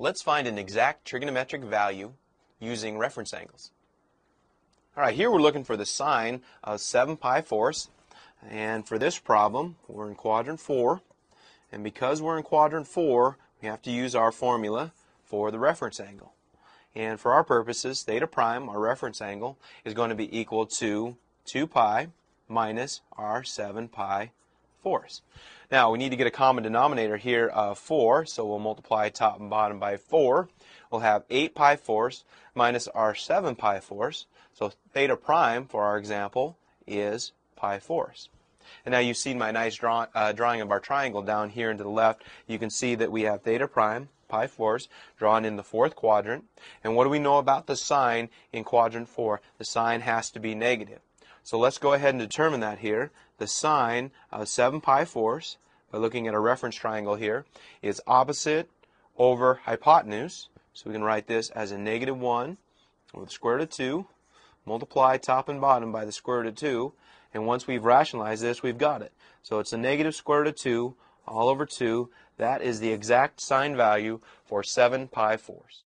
Let's find an exact trigonometric value using reference angles. All right, here we're looking for the sine of 7 pi fourths. And for this problem, we're in quadrant 4. And because we're in quadrant 4, we have to use our formula for the reference angle. And for our purposes, theta prime, our reference angle, is going to be equal to 2 pi minus our 7 pi force. Now, we need to get a common denominator here of 4, so we'll multiply top and bottom by 4. We'll have 8 pi force minus our 7 pi force, so theta prime, for our example, is pi force. And now you've seen my nice draw, uh, drawing of our triangle down here and to the left. You can see that we have theta prime, pi force, drawn in the fourth quadrant. And what do we know about the sine in quadrant 4? The sine has to be negative. So let's go ahead and determine that here. The sine of 7 pi 4s, by looking at a reference triangle here, is opposite over hypotenuse. So we can write this as a negative 1 over the square root of 2, multiply top and bottom by the square root of 2, and once we've rationalized this, we've got it. So it's a negative square root of 2 all over 2. That is the exact sine value for 7 pi 4s.